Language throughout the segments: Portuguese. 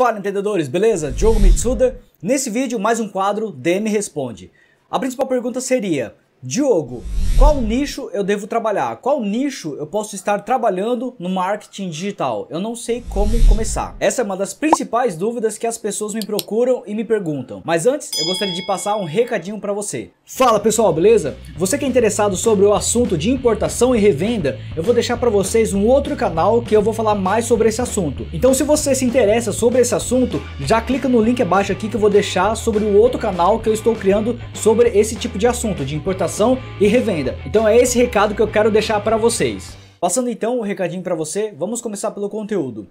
Fala empreendedores, beleza? Diogo Mitsuda. Nesse vídeo, mais um quadro DM Responde. A principal pergunta seria: Diogo, qual nicho eu devo trabalhar? Qual nicho eu posso estar trabalhando no marketing digital? Eu não sei como começar. Essa é uma das principais dúvidas que as pessoas me procuram e me perguntam. Mas antes, eu gostaria de passar um recadinho para você. Fala pessoal, beleza? Você que é interessado sobre o assunto de importação e revenda, eu vou deixar para vocês um outro canal que eu vou falar mais sobre esse assunto. Então se você se interessa sobre esse assunto, já clica no link abaixo aqui que eu vou deixar sobre o outro canal que eu estou criando sobre esse tipo de assunto de importação e revenda. Então é esse recado que eu quero deixar para vocês. Passando então o recadinho para você, vamos começar pelo conteúdo.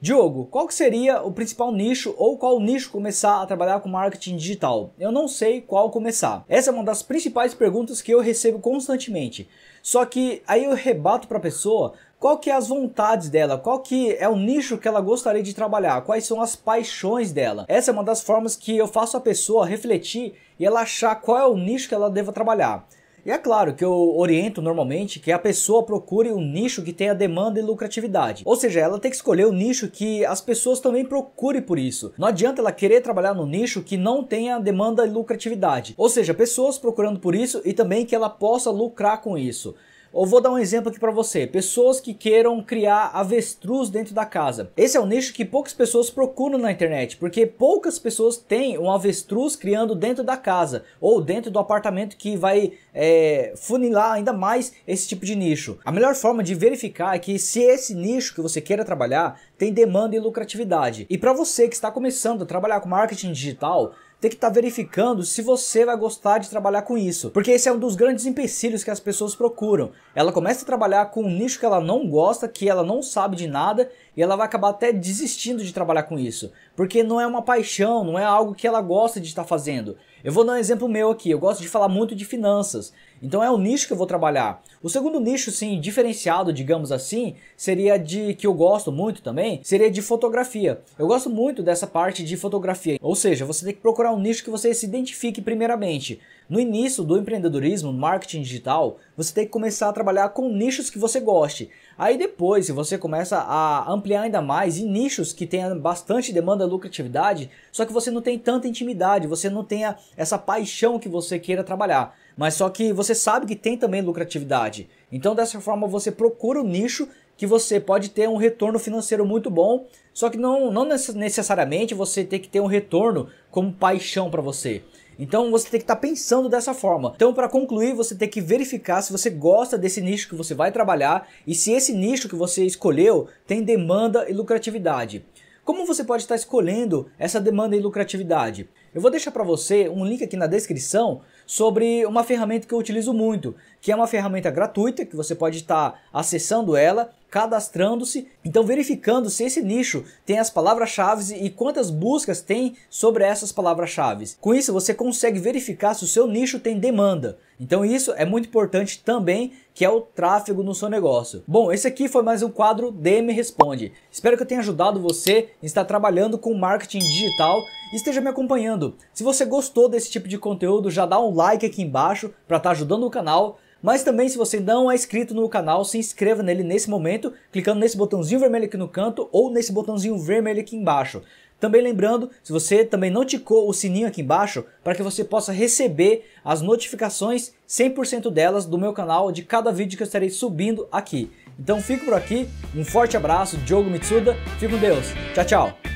Diogo, qual que seria o principal nicho ou qual nicho começar a trabalhar com marketing digital? Eu não sei qual começar. Essa é uma das principais perguntas que eu recebo constantemente. Só que aí eu rebato para a pessoa qual que é as vontades dela, qual que é o nicho que ela gostaria de trabalhar, quais são as paixões dela. Essa é uma das formas que eu faço a pessoa refletir e ela achar qual é o nicho que ela deva trabalhar. E é claro que eu oriento normalmente que a pessoa procure um nicho que tenha demanda e lucratividade. Ou seja, ela tem que escolher um nicho que as pessoas também procurem por isso. Não adianta ela querer trabalhar no nicho que não tenha demanda e lucratividade. Ou seja, pessoas procurando por isso e também que ela possa lucrar com isso. Eu vou dar um exemplo aqui para você. Pessoas que queiram criar avestruz dentro da casa. Esse é um nicho que poucas pessoas procuram na internet, porque poucas pessoas têm um avestruz criando dentro da casa ou dentro do apartamento que vai é, funilar ainda mais esse tipo de nicho. A melhor forma de verificar é que se esse nicho que você queira trabalhar tem demanda e lucratividade. E para você que está começando a trabalhar com marketing digital, tem que estar tá verificando se você vai gostar de trabalhar com isso, porque esse é um dos grandes empecilhos que as pessoas procuram. Ela começa a trabalhar com um nicho que ela não gosta, que ela não sabe de nada, e ela vai acabar até desistindo de trabalhar com isso, porque não é uma paixão, não é algo que ela gosta de estar tá fazendo. Eu vou dar um exemplo meu aqui, eu gosto de falar muito de finanças. Então é o nicho que eu vou trabalhar. O segundo nicho, sim, diferenciado, digamos assim, seria de que eu gosto muito também, seria de fotografia. Eu gosto muito dessa parte de fotografia. Ou seja, você tem que procurar um nicho que você se identifique primeiramente. No início do empreendedorismo, marketing digital, você tem que começar a trabalhar com nichos que você goste. Aí depois, se você começa a ampliar ainda mais em nichos que tenha bastante demanda e lucratividade, só que você não tem tanta intimidade, você não tenha essa paixão que você queira trabalhar. Mas só que você sabe que tem também lucratividade. Então dessa forma você procura o um nicho que você pode ter um retorno financeiro muito bom, só que não, não necessariamente você tem que ter um retorno como paixão para você. Então você tem que estar tá pensando dessa forma. Então, para concluir, você tem que verificar se você gosta desse nicho que você vai trabalhar e se esse nicho que você escolheu tem demanda e lucratividade. Como você pode estar escolhendo essa demanda e lucratividade? Eu vou deixar para você um link aqui na descrição sobre uma ferramenta que eu utilizo muito, que é uma ferramenta gratuita que você pode estar acessando ela, cadastrando-se, então verificando se esse nicho tem as palavras-chave e quantas buscas tem sobre essas palavras-chave. Com isso você consegue verificar se o seu nicho tem demanda. Então isso é muito importante também, que é o tráfego no seu negócio. Bom, esse aqui foi mais um quadro DM Responde. Espero que eu tenha ajudado você a estar trabalhando com marketing digital e esteja me acompanhando. Se você gostou desse tipo de conteúdo, já dá um like aqui embaixo para estar tá ajudando o canal. Mas também se você não é inscrito no canal, se inscreva nele nesse momento, clicando nesse botãozinho vermelho aqui no canto ou nesse botãozinho vermelho aqui embaixo. Também lembrando, se você também não ticou o sininho aqui embaixo, para que você possa receber as notificações, 100% delas, do meu canal, de cada vídeo que eu estarei subindo aqui. Então fico por aqui, um forte abraço, Diogo Mitsuda, fique com Deus, tchau, tchau!